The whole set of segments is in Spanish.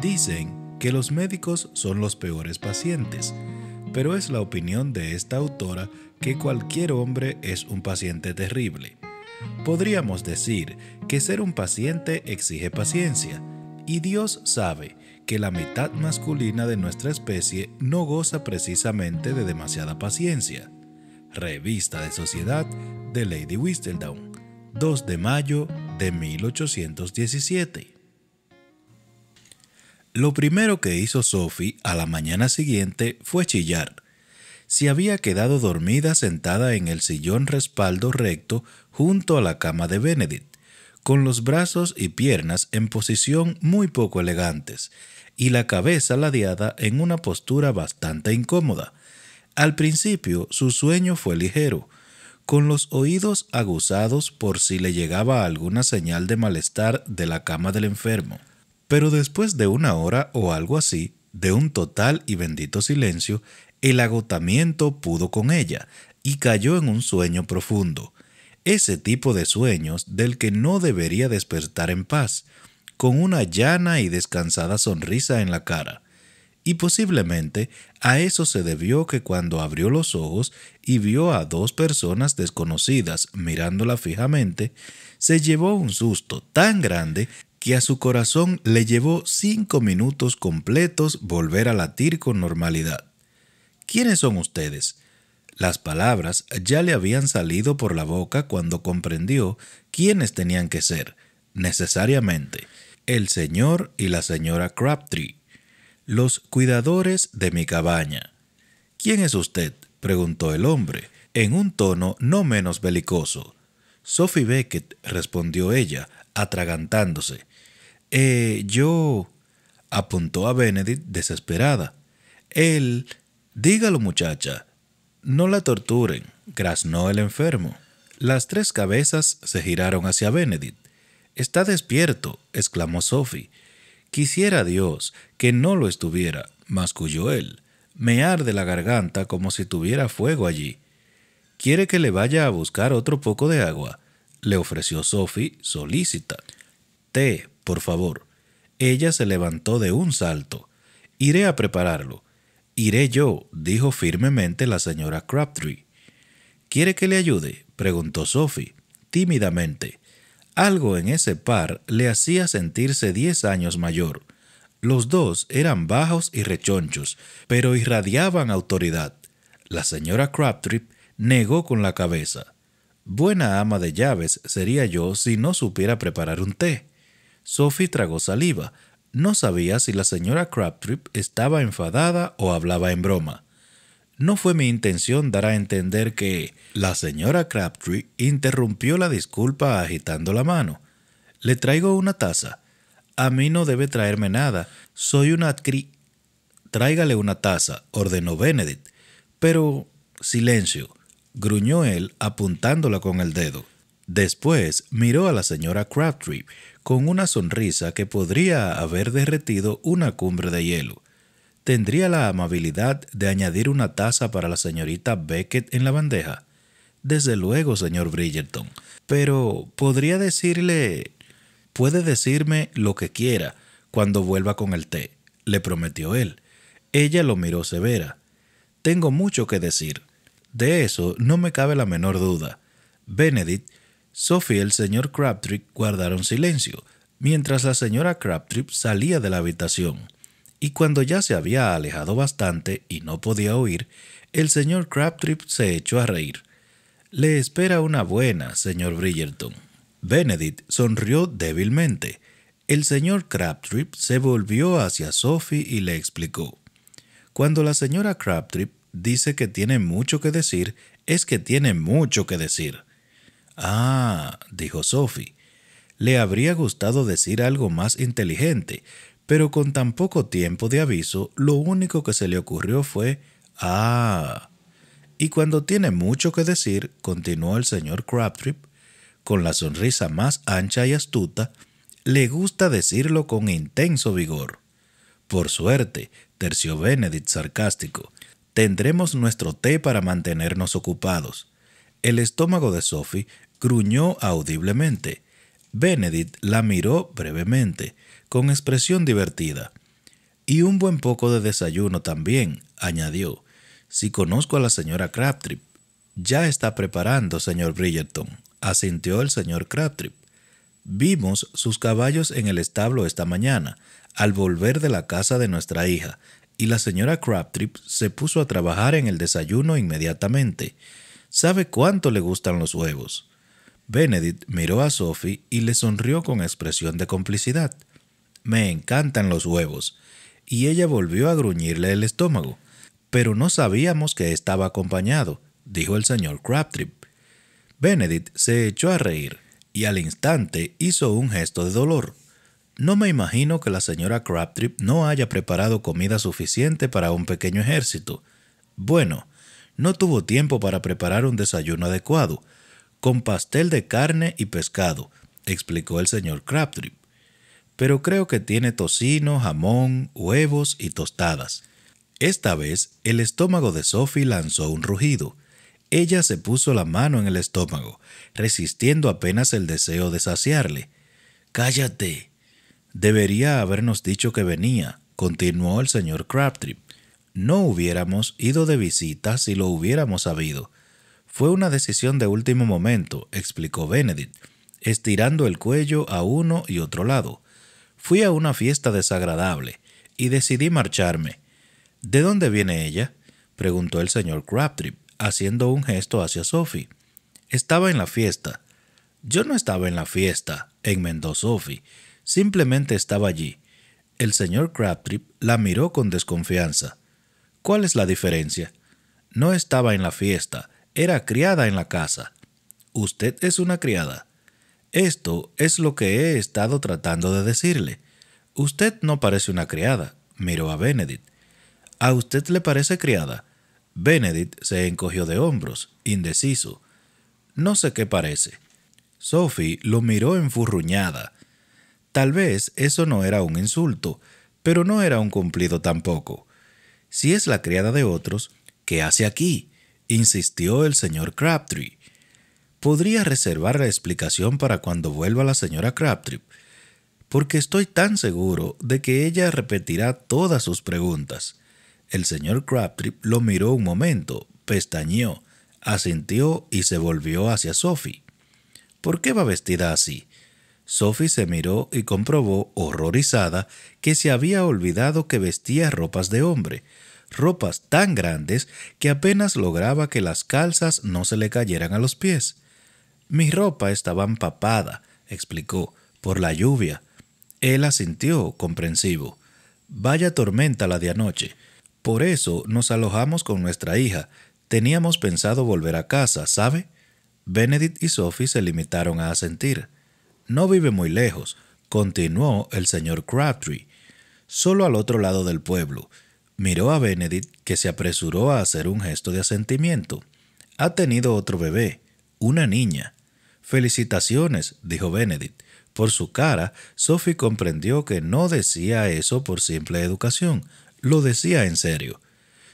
Dicen que los médicos son los peores pacientes, pero es la opinión de esta autora que cualquier hombre es un paciente terrible. Podríamos decir que ser un paciente exige paciencia, y Dios sabe que la mitad masculina de nuestra especie no goza precisamente de demasiada paciencia. Revista de Sociedad de Lady Whistledown, 2 de mayo de 1817. Lo primero que hizo Sophie a la mañana siguiente fue chillar. Se había quedado dormida sentada en el sillón respaldo recto junto a la cama de Benedict, con los brazos y piernas en posición muy poco elegantes, y la cabeza ladeada en una postura bastante incómoda. Al principio su sueño fue ligero, con los oídos aguzados por si le llegaba alguna señal de malestar de la cama del enfermo. Pero después de una hora o algo así, de un total y bendito silencio, el agotamiento pudo con ella y cayó en un sueño profundo, ese tipo de sueños del que no debería despertar en paz, con una llana y descansada sonrisa en la cara, y posiblemente a eso se debió que cuando abrió los ojos y vio a dos personas desconocidas mirándola fijamente, se llevó un susto tan grande que a su corazón le llevó cinco minutos completos volver a latir con normalidad. ¿Quiénes son ustedes? Las palabras ya le habían salido por la boca cuando comprendió quiénes tenían que ser, necesariamente el señor y la señora Crabtree, los cuidadores de mi cabaña. ¿Quién es usted? preguntó el hombre, en un tono no menos belicoso. Sophie Beckett, respondió ella, atragantándose. Eh, yo. apuntó a Benedict desesperada. Él. Dígalo, muchacha. No la torturen, graznó el enfermo. Las tres cabezas se giraron hacia Benedict. Está despierto, exclamó Sophie. Quisiera Dios que no lo estuviera, masculló él. Me arde la garganta como si tuviera fuego allí. ¿Quiere que le vaya a buscar otro poco de agua? le ofreció Sophie, solícita. Té, por favor. Ella se levantó de un salto. Iré a prepararlo. Iré yo, dijo firmemente la señora Crabtree. ¿Quiere que le ayude? preguntó Sophie, tímidamente. Algo en ese par le hacía sentirse diez años mayor. Los dos eran bajos y rechonchos, pero irradiaban autoridad. La señora Crabtree negó con la cabeza. Buena ama de llaves sería yo si no supiera preparar un té. Sophie tragó saliva. No sabía si la señora Crabtree estaba enfadada o hablaba en broma. No fue mi intención dar a entender que la señora Crabtree interrumpió la disculpa agitando la mano. Le traigo una taza. A mí no debe traerme nada. Soy una cri... Tráigale una taza, ordenó Benedict. Pero... Silencio, gruñó él apuntándola con el dedo. Después miró a la señora Crabtree con una sonrisa que podría haber derretido una cumbre de hielo tendría la amabilidad de añadir una taza para la señorita Beckett en la bandeja. Desde luego, señor Bridgerton. Pero podría decirle... Puede decirme lo que quiera cuando vuelva con el té, le prometió él. Ella lo miró severa. Tengo mucho que decir. De eso no me cabe la menor duda. Benedict, Sophie y el señor Crabtree guardaron silencio, mientras la señora Crabtree salía de la habitación y cuando ya se había alejado bastante y no podía oír, el señor Crabtree se echó a reír. Le espera una buena, señor Bridgerton. Benedict sonrió débilmente. El señor Crabtree se volvió hacia Sophie y le explicó. Cuando la señora Crabtree dice que tiene mucho que decir, es que tiene mucho que decir. Ah, dijo Sophie. Le habría gustado decir algo más inteligente, pero con tan poco tiempo de aviso, lo único que se le ocurrió fue Ah. Y cuando tiene mucho que decir, continuó el señor Crabtree, con la sonrisa más ancha y astuta, le gusta decirlo con intenso vigor. Por suerte, terció Benedict sarcástico, tendremos nuestro té para mantenernos ocupados. El estómago de Sophie gruñó audiblemente. Benedict la miró brevemente con expresión divertida. Y un buen poco de desayuno también, añadió. Si conozco a la señora Crabtree. Ya está preparando, señor Bridgerton, asintió el señor Crabtree. Vimos sus caballos en el establo esta mañana, al volver de la casa de nuestra hija, y la señora Crabtree se puso a trabajar en el desayuno inmediatamente. ¿Sabe cuánto le gustan los huevos? Benedict miró a Sophie y le sonrió con expresión de complicidad. Me encantan los huevos. Y ella volvió a gruñirle el estómago. Pero no sabíamos que estaba acompañado, dijo el señor Crabtree. Benedict se echó a reír y al instante hizo un gesto de dolor. No me imagino que la señora Crabtree no haya preparado comida suficiente para un pequeño ejército. Bueno, no tuvo tiempo para preparar un desayuno adecuado, con pastel de carne y pescado, explicó el señor Crabtree pero creo que tiene tocino, jamón, huevos y tostadas. Esta vez el estómago de Sophie lanzó un rugido. Ella se puso la mano en el estómago, resistiendo apenas el deseo de saciarle. Cállate. Debería habernos dicho que venía, continuó el señor Crabtree. No hubiéramos ido de visita si lo hubiéramos sabido. Fue una decisión de último momento, explicó Benedict, estirando el cuello a uno y otro lado. Fui a una fiesta desagradable y decidí marcharme. ¿De dónde viene ella? preguntó el señor Crabtree, haciendo un gesto hacia Sophie. Estaba en la fiesta. Yo no estaba en la fiesta, enmendó Sophie. Simplemente estaba allí. El señor Crabtree la miró con desconfianza. ¿Cuál es la diferencia? No estaba en la fiesta, era criada en la casa. Usted es una criada. Esto es lo que he estado tratando de decirle. Usted no parece una criada, miró a Benedict. ¿A usted le parece criada? Benedict se encogió de hombros, indeciso. No sé qué parece. Sophie lo miró enfurruñada. Tal vez eso no era un insulto, pero no era un cumplido tampoco. Si es la criada de otros, ¿qué hace aquí? insistió el señor Crabtree podría reservar la explicación para cuando vuelva la señora Crabtree, porque estoy tan seguro de que ella repetirá todas sus preguntas. El señor Crabtree lo miró un momento, pestañeó, asintió y se volvió hacia Sophie. ¿Por qué va vestida así? Sophie se miró y comprobó, horrorizada, que se había olvidado que vestía ropas de hombre, ropas tan grandes que apenas lograba que las calzas no se le cayeran a los pies. Mi ropa estaba empapada, explicó, por la lluvia. Él asintió, comprensivo. Vaya tormenta la de anoche. Por eso nos alojamos con nuestra hija. Teníamos pensado volver a casa, ¿sabe? Benedict y Sophie se limitaron a asentir. No vive muy lejos, continuó el señor Crabtree, solo al otro lado del pueblo. Miró a Benedict, que se apresuró a hacer un gesto de asentimiento. Ha tenido otro bebé, una niña. Felicitaciones, dijo Benedict. Por su cara, Sophie comprendió que no decía eso por simple educación, lo decía en serio.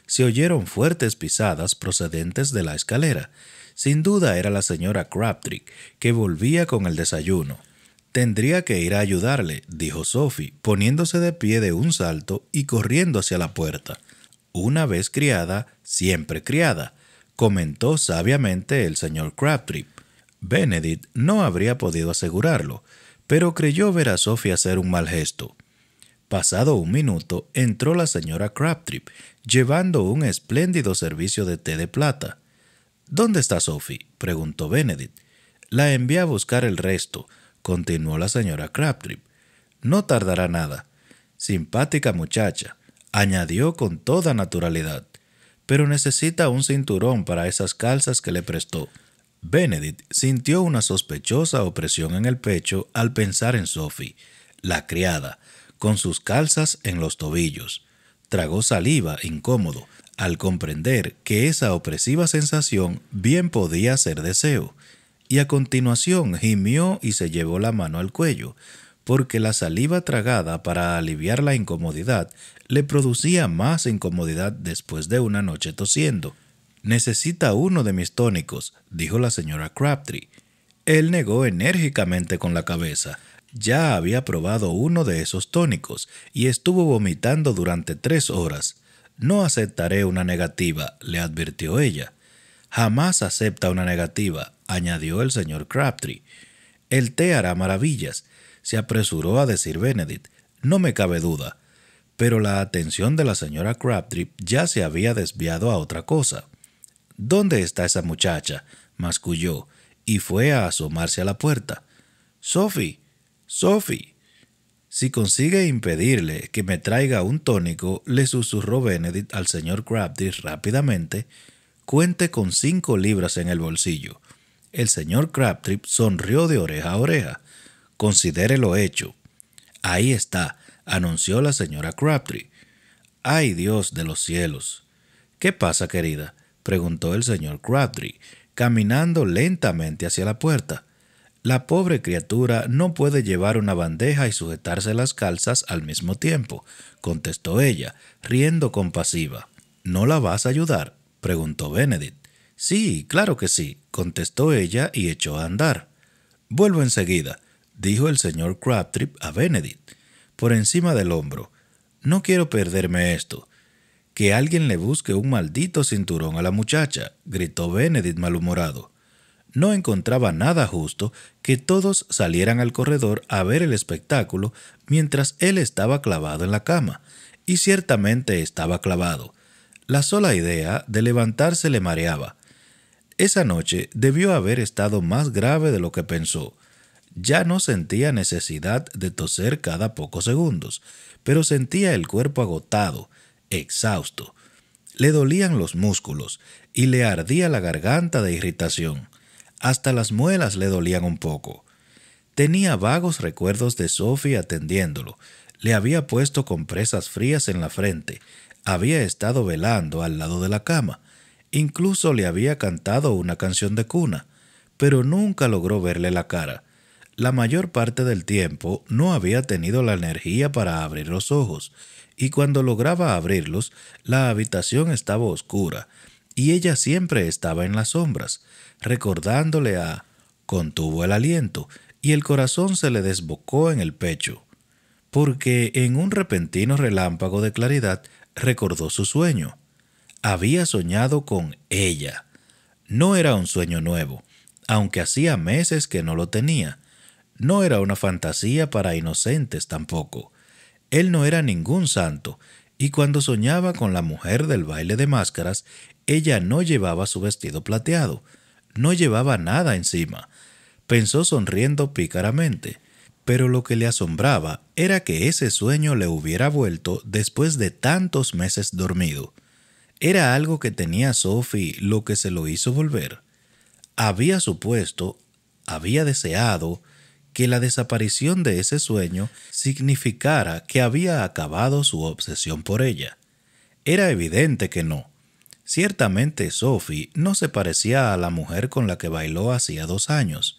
Se oyeron fuertes pisadas procedentes de la escalera. Sin duda era la señora Crabtree, que volvía con el desayuno. Tendría que ir a ayudarle, dijo Sophie, poniéndose de pie de un salto y corriendo hacia la puerta. Una vez criada, siempre criada, comentó sabiamente el señor Crabtree. Benedict no habría podido asegurarlo, pero creyó ver a Sophie hacer un mal gesto. Pasado un minuto, entró la señora Crabtree, llevando un espléndido servicio de té de plata. ¿Dónde está Sophie? preguntó Benedict. La envié a buscar el resto, continuó la señora Crabtree. No tardará nada. Simpática muchacha, añadió con toda naturalidad, pero necesita un cinturón para esas calzas que le prestó. Benedict sintió una sospechosa opresión en el pecho al pensar en Sophie, la criada, con sus calzas en los tobillos. Tragó saliva incómodo al comprender que esa opresiva sensación bien podía ser deseo, y a continuación gimió y se llevó la mano al cuello, porque la saliva tragada para aliviar la incomodidad le producía más incomodidad después de una noche tosiendo. Necesita uno de mis tónicos, dijo la señora Crabtree. Él negó enérgicamente con la cabeza. Ya había probado uno de esos tónicos y estuvo vomitando durante tres horas. No aceptaré una negativa, le advirtió ella. Jamás acepta una negativa, añadió el señor Crabtree. El té hará maravillas, se apresuró a decir Benedict. No me cabe duda. Pero la atención de la señora Crabtree ya se había desviado a otra cosa. ¿Dónde está esa muchacha? masculló, y fue a asomarse a la puerta. Sophie. Sophie. Si consigue impedirle que me traiga un tónico, le susurró Benedict al señor Crabtree rápidamente, cuente con cinco libras en el bolsillo. El señor Crabtree sonrió de oreja a oreja. Considere lo hecho. Ahí está, anunció la señora Crabtree. Ay Dios de los cielos. ¿Qué pasa, querida? preguntó el señor Crabtree, caminando lentamente hacia la puerta. La pobre criatura no puede llevar una bandeja y sujetarse las calzas al mismo tiempo, contestó ella, riendo compasiva. ¿No la vas a ayudar? preguntó Benedict. Sí, claro que sí, contestó ella y echó a andar. Vuelvo enseguida, dijo el señor Crabtree a Benedict, por encima del hombro. No quiero perderme esto. Que alguien le busque un maldito cinturón a la muchacha, gritó Benedict malhumorado. No encontraba nada justo que todos salieran al corredor a ver el espectáculo mientras él estaba clavado en la cama, y ciertamente estaba clavado. La sola idea de levantarse le mareaba. Esa noche debió haber estado más grave de lo que pensó. Ya no sentía necesidad de toser cada pocos segundos, pero sentía el cuerpo agotado, exhausto. Le dolían los músculos y le ardía la garganta de irritación. Hasta las muelas le dolían un poco. Tenía vagos recuerdos de Sophie atendiéndolo. Le había puesto compresas frías en la frente. Había estado velando al lado de la cama. Incluso le había cantado una canción de cuna, pero nunca logró verle la cara. La mayor parte del tiempo no había tenido la energía para abrir los ojos, y cuando lograba abrirlos, la habitación estaba oscura, y ella siempre estaba en las sombras, recordándole a... Contuvo el aliento, y el corazón se le desbocó en el pecho, porque en un repentino relámpago de claridad recordó su sueño. Había soñado con ella. No era un sueño nuevo, aunque hacía meses que no lo tenía. No era una fantasía para inocentes tampoco. Él no era ningún santo, y cuando soñaba con la mujer del baile de máscaras, ella no llevaba su vestido plateado, no llevaba nada encima. Pensó sonriendo pícaramente, pero lo que le asombraba era que ese sueño le hubiera vuelto después de tantos meses dormido. Era algo que tenía Sophie lo que se lo hizo volver. Había supuesto, había deseado, que la desaparición de ese sueño significara que había acabado su obsesión por ella. Era evidente que no. Ciertamente Sophie no se parecía a la mujer con la que bailó hacía dos años.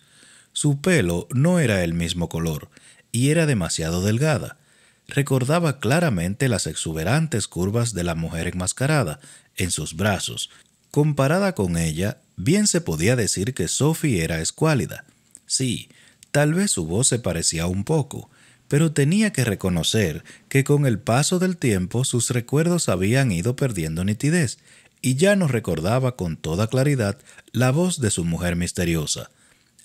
Su pelo no era el mismo color y era demasiado delgada. Recordaba claramente las exuberantes curvas de la mujer enmascarada en sus brazos. Comparada con ella, bien se podía decir que Sophie era escuálida. Sí, Tal vez su voz se parecía un poco, pero tenía que reconocer que con el paso del tiempo sus recuerdos habían ido perdiendo nitidez y ya no recordaba con toda claridad la voz de su mujer misteriosa.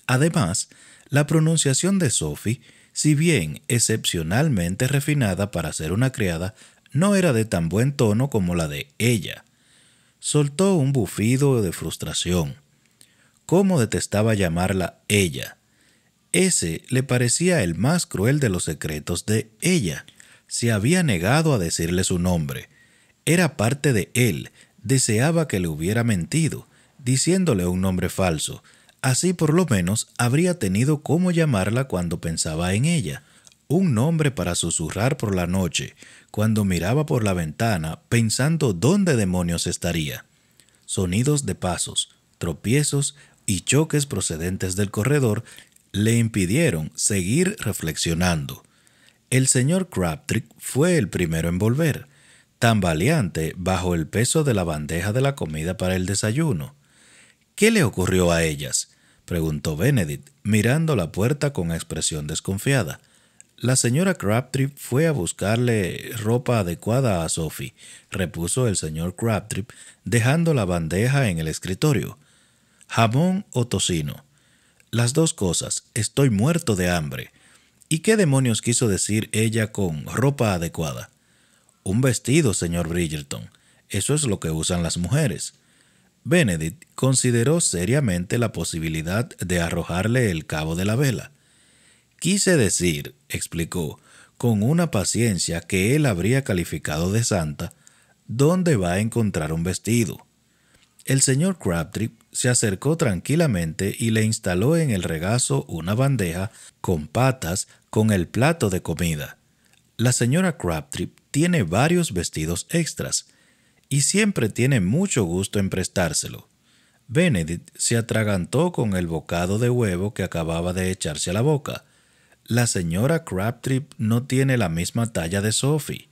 Además, la pronunciación de Sophie, si bien excepcionalmente refinada para ser una criada, no era de tan buen tono como la de ella. Soltó un bufido de frustración. ¿Cómo detestaba llamarla ella? Ese le parecía el más cruel de los secretos de ella. Se había negado a decirle su nombre. Era parte de él. Deseaba que le hubiera mentido, diciéndole un nombre falso. Así por lo menos habría tenido cómo llamarla cuando pensaba en ella. Un nombre para susurrar por la noche, cuando miraba por la ventana pensando dónde demonios estaría. Sonidos de pasos, tropiezos y choques procedentes del corredor le impidieron seguir reflexionando. El señor Crabtree fue el primero en volver, tambaleante bajo el peso de la bandeja de la comida para el desayuno. ¿Qué le ocurrió a ellas? preguntó Benedict, mirando la puerta con expresión desconfiada. La señora Crabtree fue a buscarle ropa adecuada a Sophie, repuso el señor Crabtree, dejando la bandeja en el escritorio. Jamón o tocino. Las dos cosas, estoy muerto de hambre. ¿Y qué demonios quiso decir ella con ropa adecuada? Un vestido, señor Bridgerton. Eso es lo que usan las mujeres. Benedict consideró seriamente la posibilidad de arrojarle el cabo de la vela. Quise decir, explicó, con una paciencia que él habría calificado de santa, ¿dónde va a encontrar un vestido? El señor Crabtree se acercó tranquilamente y le instaló en el regazo una bandeja con patas con el plato de comida. La señora Crabtree tiene varios vestidos extras y siempre tiene mucho gusto en prestárselo. Benedict se atragantó con el bocado de huevo que acababa de echarse a la boca. La señora Crabtree no tiene la misma talla de Sophie.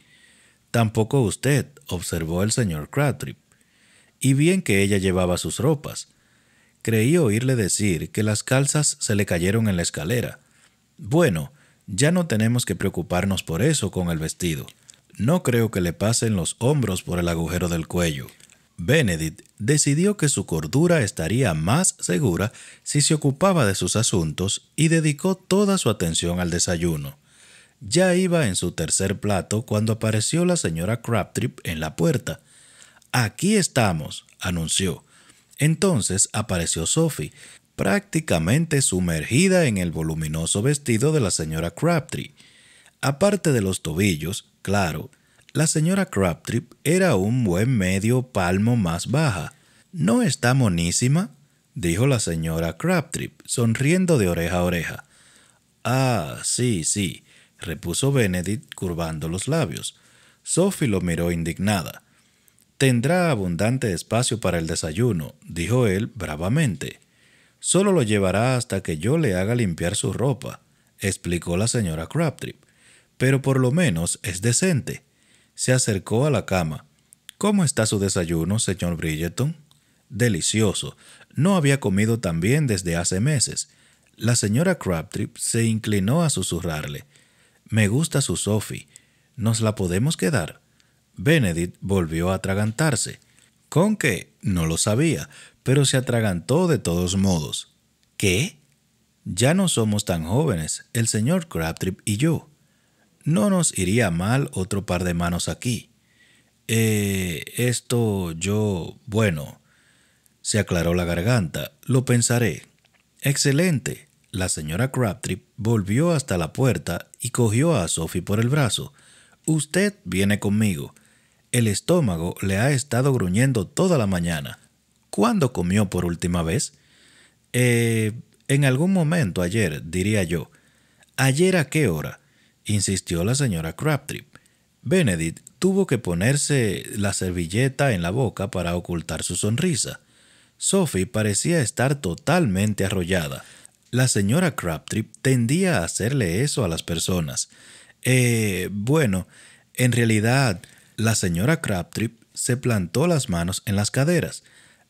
Tampoco usted, observó el señor Crabtree y bien que ella llevaba sus ropas. Creí oírle decir que las calzas se le cayeron en la escalera. Bueno, ya no tenemos que preocuparnos por eso con el vestido. No creo que le pasen los hombros por el agujero del cuello. Benedict decidió que su cordura estaría más segura si se ocupaba de sus asuntos y dedicó toda su atención al desayuno. Ya iba en su tercer plato cuando apareció la señora Crabtree en la puerta. Aquí estamos, anunció. Entonces apareció Sophie, prácticamente sumergida en el voluminoso vestido de la señora Crabtree. Aparte de los tobillos, claro, la señora Crabtree era un buen medio palmo más baja. ¿No está monísima? dijo la señora Crabtree, sonriendo de oreja a oreja. Ah, sí, sí, repuso Benedict, curvando los labios. Sophie lo miró indignada. Tendrá abundante espacio para el desayuno, dijo él bravamente. Solo lo llevará hasta que yo le haga limpiar su ropa, explicó la señora Crabtree. Pero por lo menos es decente. Se acercó a la cama. ¿Cómo está su desayuno, señor Bridgeton? Delicioso. No había comido tan bien desde hace meses. La señora Crabtree se inclinó a susurrarle. Me gusta su Sophie. ¿Nos la podemos quedar? Benedict volvió a atragantarse. ¿Con qué? No lo sabía, pero se atragantó de todos modos. ¿Qué? Ya no somos tan jóvenes, el señor Crabtree y yo. No nos iría mal otro par de manos aquí. Eh, esto yo... bueno. Se aclaró la garganta. Lo pensaré. Excelente. La señora Crabtree volvió hasta la puerta y cogió a Sophie por el brazo. Usted viene conmigo. El estómago le ha estado gruñendo toda la mañana. ¿Cuándo comió por última vez? Eh, en algún momento ayer, diría yo. ¿Ayer a qué hora? insistió la señora Crabtree. Benedict tuvo que ponerse la servilleta en la boca para ocultar su sonrisa. Sophie parecía estar totalmente arrollada. La señora Crabtree tendía a hacerle eso a las personas. Eh, bueno, en realidad la señora Crabtree se plantó las manos en las caderas.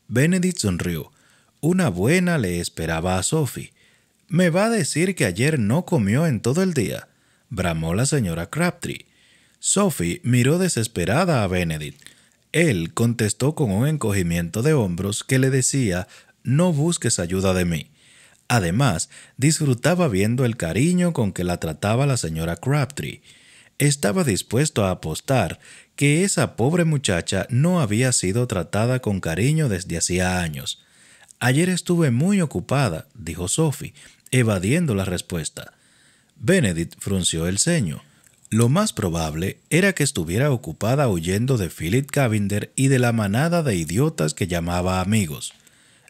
Benedict sonrió. Una buena le esperaba a Sophie. ¿Me va a decir que ayer no comió en todo el día? bramó la señora Crabtree. Sophie miró desesperada a Benedict. Él contestó con un encogimiento de hombros que le decía No busques ayuda de mí. Además, disfrutaba viendo el cariño con que la trataba la señora Crabtree. Estaba dispuesto a apostar que esa pobre muchacha no había sido tratada con cariño desde hacía años. Ayer estuve muy ocupada, dijo Sophie, evadiendo la respuesta. Benedict frunció el ceño. Lo más probable era que estuviera ocupada huyendo de Philip Cavender y de la manada de idiotas que llamaba amigos.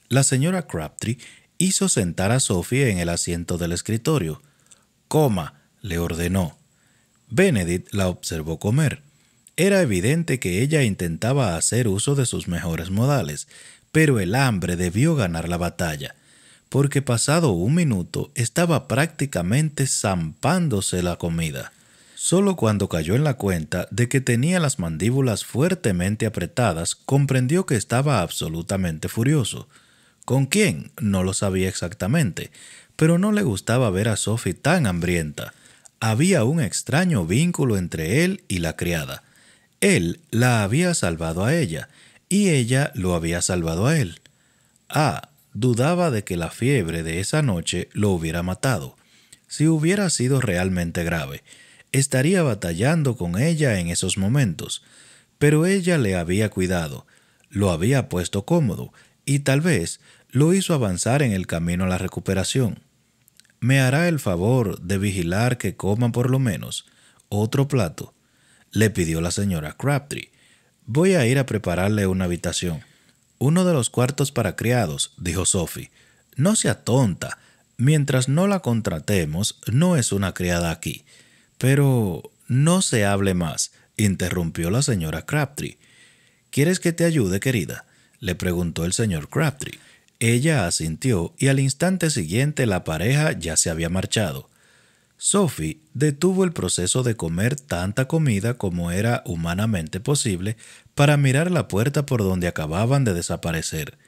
La señora Crabtree hizo sentar a Sophie en el asiento del escritorio. Coma, le ordenó. Benedict la observó comer. Era evidente que ella intentaba hacer uso de sus mejores modales, pero el hambre debió ganar la batalla, porque pasado un minuto estaba prácticamente zampándose la comida. Solo cuando cayó en la cuenta de que tenía las mandíbulas fuertemente apretadas, comprendió que estaba absolutamente furioso. ¿Con quién? No lo sabía exactamente, pero no le gustaba ver a Sophie tan hambrienta. Había un extraño vínculo entre él y la criada. Él la había salvado a ella y ella lo había salvado a él. Ah, Dudaba de que la fiebre de esa noche lo hubiera matado. Si hubiera sido realmente grave, estaría batallando con ella en esos momentos. Pero ella le había cuidado, lo había puesto cómodo y tal vez lo hizo avanzar en el camino a la recuperación. Me hará el favor de vigilar que coma por lo menos otro plato le pidió la señora Crabtree. Voy a ir a prepararle una habitación. Uno de los cuartos para criados, dijo Sophie. No sea tonta. Mientras no la contratemos, no es una criada aquí. Pero no se hable más, interrumpió la señora Crabtree. ¿Quieres que te ayude, querida? le preguntó el señor Crabtree. Ella asintió y al instante siguiente la pareja ya se había marchado. Sophie detuvo el proceso de comer tanta comida como era humanamente posible para mirar la puerta por donde acababan de desaparecer.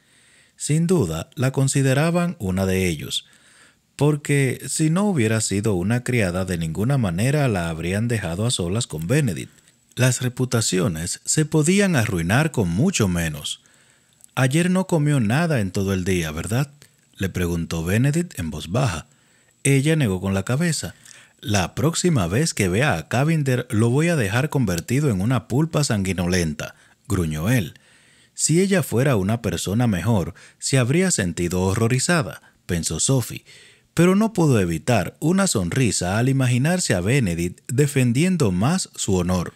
Sin duda la consideraban una de ellos, porque si no hubiera sido una criada de ninguna manera la habrían dejado a solas con Benedict. Las reputaciones se podían arruinar con mucho menos. Ayer no comió nada en todo el día, ¿verdad? le preguntó Benedict en voz baja. Ella negó con la cabeza. La próxima vez que vea a Cavinder lo voy a dejar convertido en una pulpa sanguinolenta, gruñó él. Si ella fuera una persona mejor, se habría sentido horrorizada, pensó Sophie, pero no pudo evitar una sonrisa al imaginarse a Benedict defendiendo más su honor,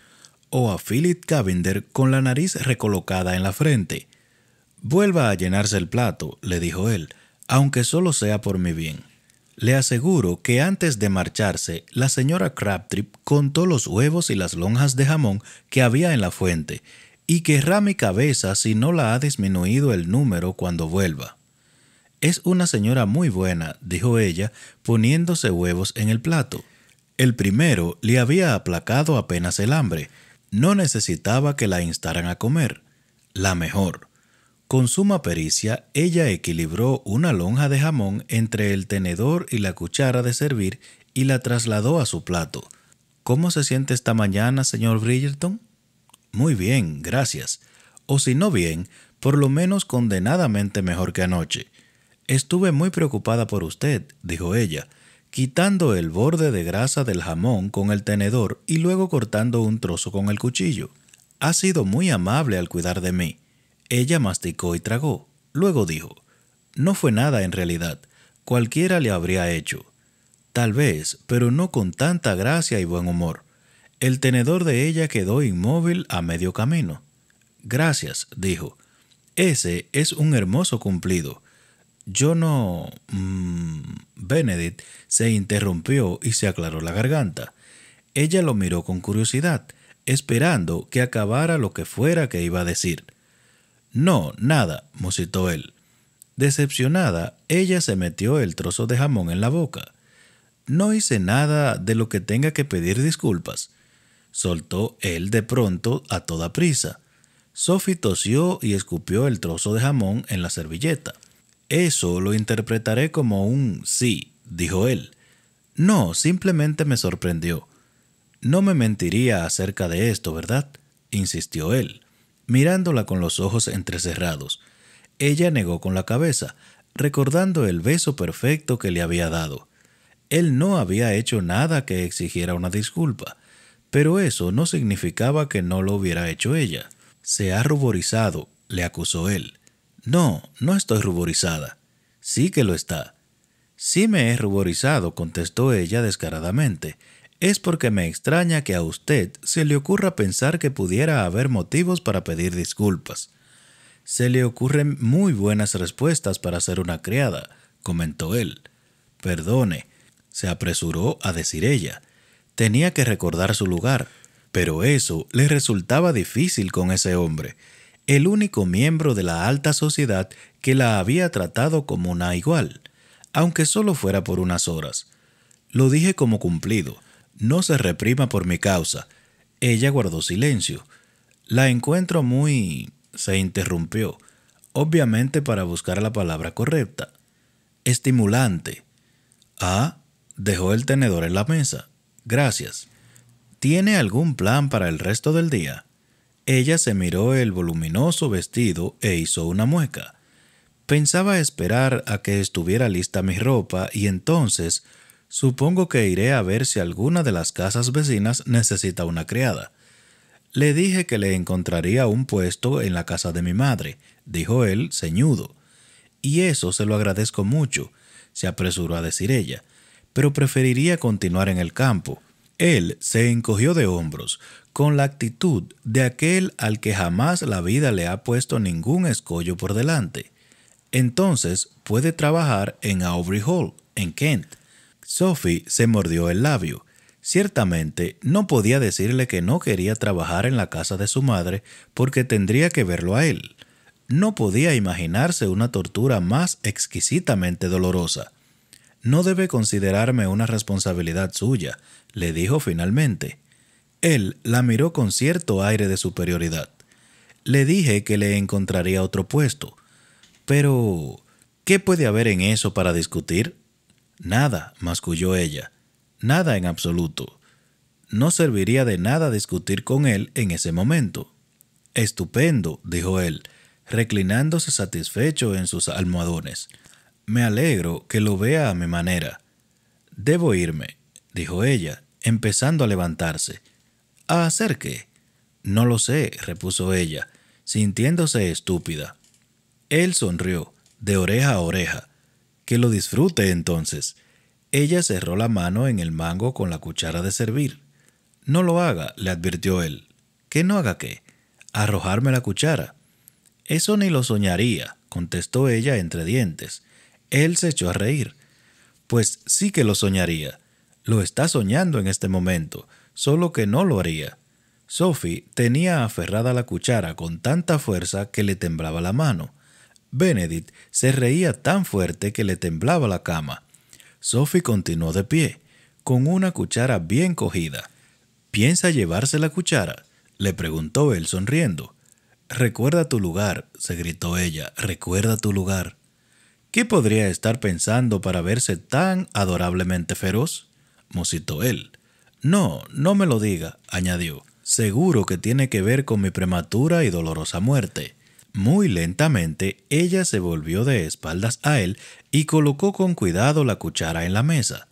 o a Philip Cavinder con la nariz recolocada en la frente. Vuelva a llenarse el plato, le dijo él, aunque solo sea por mi bien. Le aseguro que antes de marcharse, la señora Crabtree contó los huevos y las lonjas de jamón que había en la fuente, y querrá mi cabeza si no la ha disminuido el número cuando vuelva. Es una señora muy buena, dijo ella, poniéndose huevos en el plato. El primero le había aplacado apenas el hambre. No necesitaba que la instaran a comer. La mejor. Con suma pericia, ella equilibró una lonja de jamón entre el tenedor y la cuchara de servir y la trasladó a su plato. ¿Cómo se siente esta mañana, señor Bridgerton? Muy bien, gracias. O si no bien, por lo menos condenadamente mejor que anoche. Estuve muy preocupada por usted, dijo ella, quitando el borde de grasa del jamón con el tenedor y luego cortando un trozo con el cuchillo. Ha sido muy amable al cuidar de mí. Ella masticó y tragó. Luego dijo, No fue nada en realidad. Cualquiera le habría hecho. Tal vez, pero no con tanta gracia y buen humor. El tenedor de ella quedó inmóvil a medio camino. Gracias, dijo. Ese es un hermoso cumplido. Yo no... Mm, Benedict se interrumpió y se aclaró la garganta. Ella lo miró con curiosidad, esperando que acabara lo que fuera que iba a decir. No, nada, musitó él. Decepcionada, ella se metió el trozo de jamón en la boca. No hice nada de lo que tenga que pedir disculpas, soltó él de pronto a toda prisa. Sophie tosió y escupió el trozo de jamón en la servilleta. Eso lo interpretaré como un sí, dijo él. No, simplemente me sorprendió. No me mentiría acerca de esto, ¿verdad? insistió él mirándola con los ojos entrecerrados. Ella negó con la cabeza, recordando el beso perfecto que le había dado. Él no había hecho nada que exigiera una disculpa, pero eso no significaba que no lo hubiera hecho ella. Se ha ruborizado, le acusó él. No, no estoy ruborizada. Sí que lo está. Sí me he ruborizado, contestó ella descaradamente, es porque me extraña que a usted se le ocurra pensar que pudiera haber motivos para pedir disculpas. Se le ocurren muy buenas respuestas para ser una criada, comentó él. Perdone, se apresuró a decir ella. Tenía que recordar su lugar, pero eso le resultaba difícil con ese hombre, el único miembro de la alta sociedad que la había tratado como una igual, aunque solo fuera por unas horas. Lo dije como cumplido, no se reprima por mi causa. Ella guardó silencio. La encuentro muy... se interrumpió, obviamente para buscar la palabra correcta. Estimulante. Ah, dejó el tenedor en la mesa. Gracias. ¿Tiene algún plan para el resto del día? Ella se miró el voluminoso vestido e hizo una mueca. Pensaba esperar a que estuviera lista mi ropa y entonces Supongo que iré a ver si alguna de las casas vecinas necesita una criada. Le dije que le encontraría un puesto en la casa de mi madre, dijo él, ceñudo. Y eso se lo agradezco mucho, se apresuró a decir ella, pero preferiría continuar en el campo. Él se encogió de hombros, con la actitud de aquel al que jamás la vida le ha puesto ningún escollo por delante. Entonces puede trabajar en Aubrey Hall, en Kent. Sophie se mordió el labio. Ciertamente no podía decirle que no quería trabajar en la casa de su madre porque tendría que verlo a él. No podía imaginarse una tortura más exquisitamente dolorosa. No debe considerarme una responsabilidad suya, le dijo finalmente. Él la miró con cierto aire de superioridad. Le dije que le encontraría otro puesto. Pero... ¿Qué puede haber en eso para discutir? Nada, masculló ella. Nada en absoluto. No serviría de nada discutir con él en ese momento. Estupendo, dijo él, reclinándose satisfecho en sus almohadones. Me alegro que lo vea a mi manera. Debo irme, dijo ella, empezando a levantarse. ¿A hacer qué? No lo sé, repuso ella, sintiéndose estúpida. Él sonrió, de oreja a oreja. Que lo disfrute entonces. Ella cerró la mano en el mango con la cuchara de servir. No lo haga, le advirtió él. ¿Que no haga qué? Arrojarme la cuchara. Eso ni lo soñaría, contestó ella entre dientes. Él se echó a reír. Pues sí que lo soñaría. Lo está soñando en este momento, solo que no lo haría. Sophie tenía aferrada la cuchara con tanta fuerza que le temblaba la mano. Benedict se reía tan fuerte que le temblaba la cama. Sophie continuó de pie, con una cuchara bien cogida. ¿Piensa llevarse la cuchara? le preguntó él sonriendo. Recuerda tu lugar, se gritó ella, recuerda tu lugar. ¿Qué podría estar pensando para verse tan adorablemente feroz? musitó él. No, no me lo diga, añadió. Seguro que tiene que ver con mi prematura y dolorosa muerte. Muy lentamente ella se volvió de espaldas a él y colocó con cuidado la cuchara en la mesa.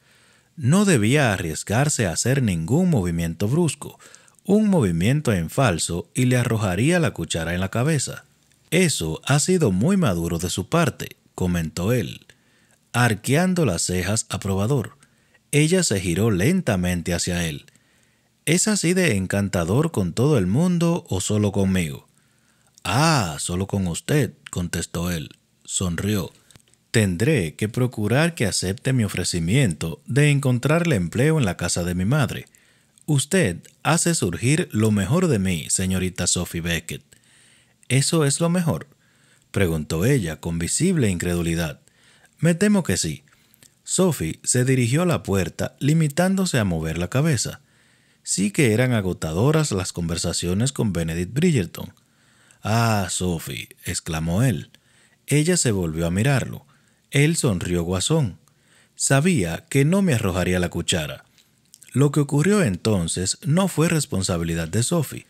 No debía arriesgarse a hacer ningún movimiento brusco, un movimiento en falso y le arrojaría la cuchara en la cabeza. Eso ha sido muy maduro de su parte, comentó él, arqueando las cejas aprobador. Ella se giró lentamente hacia él. ¿Es así de encantador con todo el mundo o solo conmigo? Ah, solo con usted, contestó él. Sonrió. Tendré que procurar que acepte mi ofrecimiento de encontrarle empleo en la casa de mi madre. Usted hace surgir lo mejor de mí, señorita Sophie Beckett. ¿Eso es lo mejor? preguntó ella con visible incredulidad. Me temo que sí. Sophie se dirigió a la puerta, limitándose a mover la cabeza. Sí que eran agotadoras las conversaciones con Benedict Bridgerton. Ah, Sophie, exclamó él. Ella se volvió a mirarlo. Él sonrió guasón. Sabía que no me arrojaría la cuchara. Lo que ocurrió entonces no fue responsabilidad de Sophie.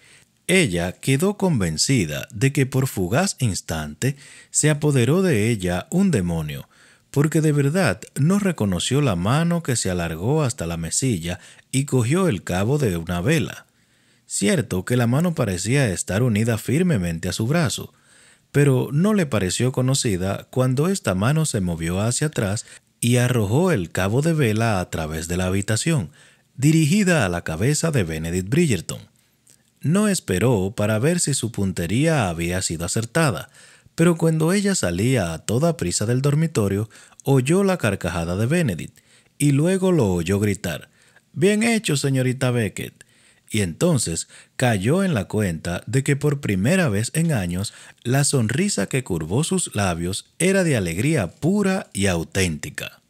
Ella quedó convencida de que por fugaz instante se apoderó de ella un demonio, porque de verdad no reconoció la mano que se alargó hasta la mesilla y cogió el cabo de una vela. Cierto que la mano parecía estar unida firmemente a su brazo, pero no le pareció conocida cuando esta mano se movió hacia atrás y arrojó el cabo de vela a través de la habitación, dirigida a la cabeza de Benedict Bridgerton. No esperó para ver si su puntería había sido acertada, pero cuando ella salía a toda prisa del dormitorio, oyó la carcajada de Benedict y luego lo oyó gritar: Bien hecho, señorita Beckett y entonces cayó en la cuenta de que por primera vez en años la sonrisa que curvó sus labios era de alegría pura y auténtica.